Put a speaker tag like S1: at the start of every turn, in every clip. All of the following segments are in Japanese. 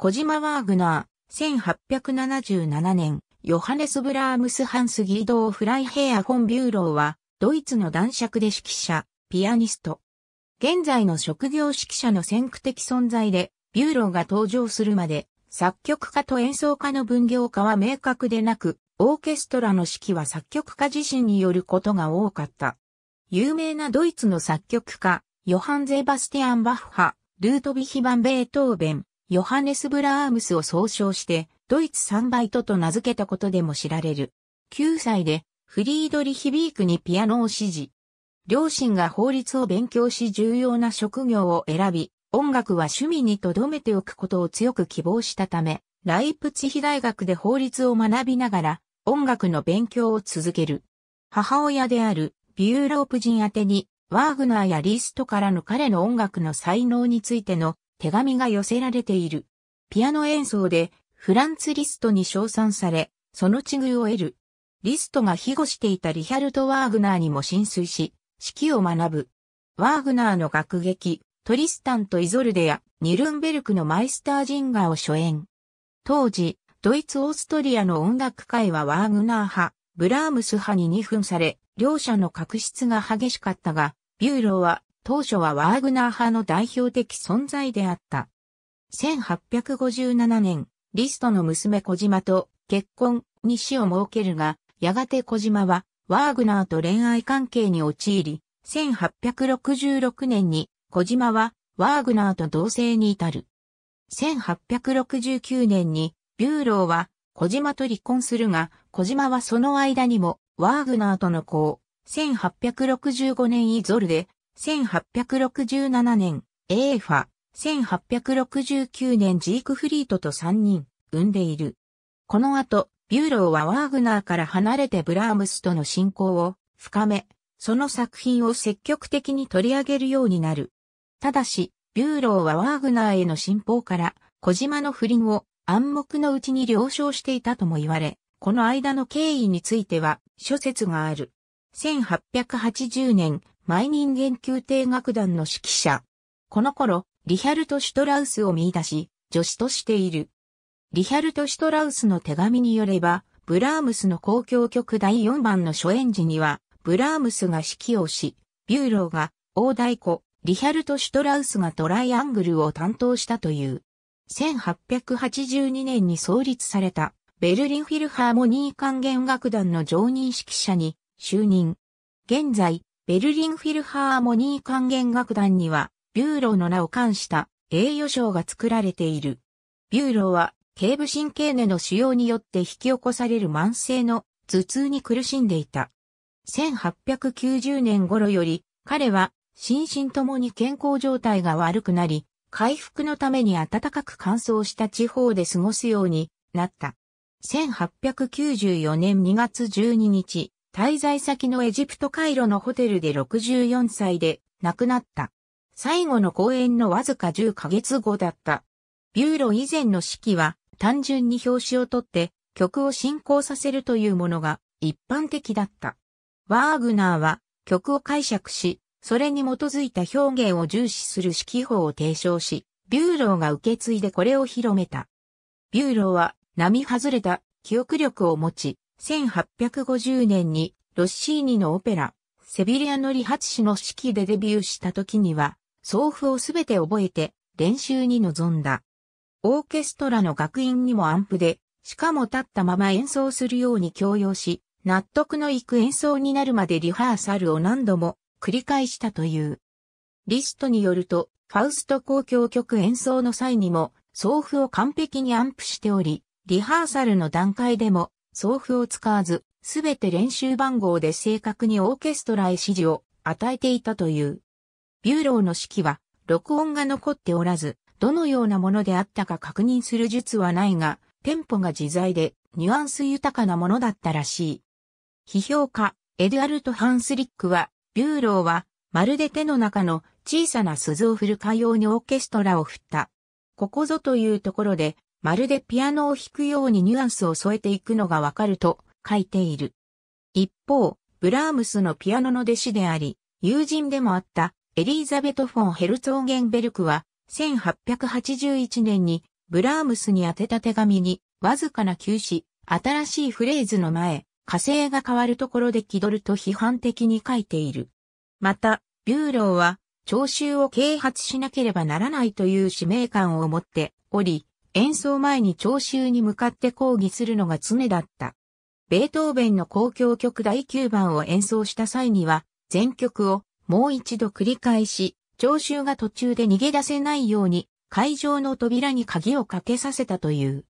S1: 小島ワーグナー、1877年、ヨハネス・ブラームス・ハンス・ギードー・フライヘア・フォン・ビューローは、ドイツの男爵で指揮者、ピアニスト。現在の職業指揮者の先駆的存在で、ビューローが登場するまで、作曲家と演奏家の分業家は明確でなく、オーケストラの指揮は作曲家自身によることが多かった。有名なドイツの作曲家、ヨハン・ゼバスティアン・バッハ、ルートビヒ・バン・ベートーベン、ヨハネス・ブラームスを総称して、ドイツ三バイトと名付けたことでも知られる。9歳で、フリードリヒビークにピアノを指示。両親が法律を勉強し重要な職業を選び、音楽は趣味に留めておくことを強く希望したため、ライプツヒ大学で法律を学びながら音楽の勉強を続ける。母親であるビューロープ人宛にワーグナーやリストからの彼の音楽の才能についての手紙が寄せられている。ピアノ演奏でフランツ・リストに称賛され、その地遇を得る。リストが庇護していたリヒャルト・ワーグナーにも浸水し、指揮を学ぶ。ワーグナーの楽劇、トリスタンとイゾルデやニルンベルクのマイスター・ジンガーを初演。当時、ドイツ・オーストリアの音楽界はワーグナー派、ブラームス派に二分され、両者の確執が激しかったが、ビューローは当初はワーグナー派の代表的存在であった。1857年、リストの娘小島と結婚に死を設けるが、やがて小島はワーグナーと恋愛関係に陥り、1866年に小島はワーグナーと同棲に至る。1869年にビューローは小島と離婚するが、小島はその間にもワーグナーとの子を1865年イゾルで1867年、エーファ、1869年ジークフリートと3人、生んでいる。この後、ビューローはワーグナーから離れてブラームスとの親交を深め、その作品を積極的に取り上げるようになる。ただし、ビューローはワーグナーへの信奉から、小島の不倫を暗黙のうちに了承していたとも言われ、この間の経緯については諸説がある。1880年、毎人間宮廷楽団の指揮者。この頃、リヒャルト・シュトラウスを見出し、助手としている。リヒャルト・シュトラウスの手紙によれば、ブラームスの公共曲第4番の初演時には、ブラームスが指揮をし、ビューローが、大太鼓、リヒャルト・シュトラウスがトライアングルを担当したという。1882年に創立された、ベルリンフィルハーモニー管弦楽団の常任指揮者に就任。現在、ベルリンフィルハーモニー管弦楽団には、ビューローの名を冠した栄誉賞が作られている。ビューローは、頸部神経根の腫瘍によって引き起こされる慢性の頭痛に苦しんでいた。1890年頃より、彼は、心身ともに健康状態が悪くなり、回復のために暖かく乾燥した地方で過ごすようになった。1894年2月12日、滞在先のエジプトカイロのホテルで64歳で亡くなった。最後の公演のわずか10ヶ月後だった。ビューロ以前の式は単純に表紙を取って曲を進行させるというものが一般的だった。ワーグナーは曲を解釈し、それに基づいた表現を重視する式法を提唱し、ビューローが受け継いでこれを広めた。ビューローは並外れた記憶力を持ち、1850年にロッシーニのオペラ、セビリアの理髪師の指揮でデビューした時には、奏付をすべて覚えて練習に臨んだ。オーケストラの学院にもアンプで、しかも立ったまま演奏するように強要し、納得のいく演奏になるまでリハーサルを何度も繰り返したという。リストによると、ファウスト公共曲演奏の際にも、奏付を完璧にアンプしており、リハーサルの段階でも送付を使わず、すべて練習番号で正確にオーケストラへ指示を与えていたという。ビューローの指揮は、録音が残っておらず、どのようなものであったか確認する術はないが、テンポが自在で、ニュアンス豊かなものだったらしい。批評家、エドゥアルト・ハンスリックは、ビューローは、まるで手の中の小さな鈴を振るかようにオーケストラを振った。ここぞというところで、まるでピアノを弾くようにニュアンスを添えていくのがわかると書いている。一方、ブラームスのピアノの弟子であり、友人でもあったエリーザベト・フォン・ヘルツォーゲンベルクは、1881年にブラームスに宛てた手紙に、わずかな休止、新しいフレーズの前、火星が変わるところで気取ると批判的に書いている。また、ビューローは、聴衆を啓発しなければならないという使命感を持っており、演奏前に聴衆に向かって抗議するのが常だった。ベートーベンの公共曲第9番を演奏した際には、全曲をもう一度繰り返し、聴衆が途中で逃げ出せないように会場の扉に鍵をかけさせたという。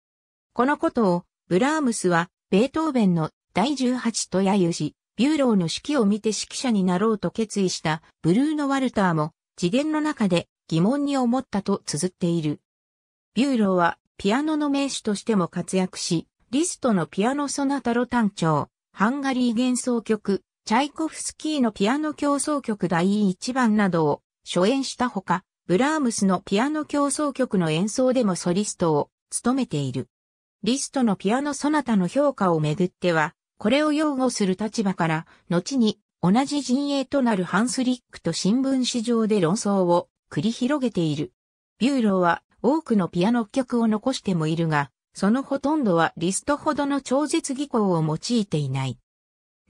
S1: このことをブラームスはベートーベンの第18と揶揄し、ビューローの指揮を見て指揮者になろうと決意したブルーノ・ワルターも次元の中で疑問に思ったと綴っている。ビューローはピアノの名手としても活躍し、リストのピアノソナタロ単調、ハンガリー幻想曲、チャイコフスキーのピアノ競争曲第1番などを初演したほか、ブラームスのピアノ競争曲の演奏でもソリストを務めている。リストのピアノソナタの評価をめぐっては、これを擁護する立場から、後に同じ陣営となるハンスリックと新聞紙上で論争を繰り広げている。ビューローは多くのピアノ曲を残してもいるが、そのほとんどはリストほどの超絶技巧を用いていない。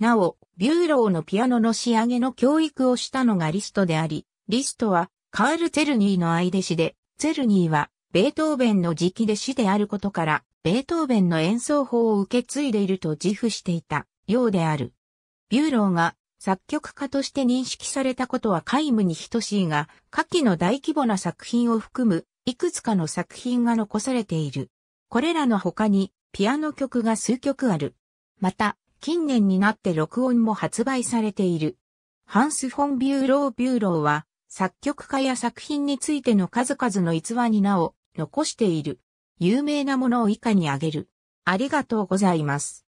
S1: なお、ビューローのピアノの仕上げの教育をしたのがリストであり、リストはカール・ツェルニーの愛弟子で、ツェルニーはベートーベンの直弟子であることから、ベートーベンの演奏法を受け継いでいると自負していたようである。ビューローが作曲家として認識されたことは皆無に等しいが、下記の大規模な作品を含むいくつかの作品が残されている。これらの他にピアノ曲が数曲ある。また、近年になって録音も発売されている。ハンス・フォン・ビューロー・ビューローは、作曲家や作品についての数々の逸話に名を残している。有名なものを以下に挙げる。ありがとうございます。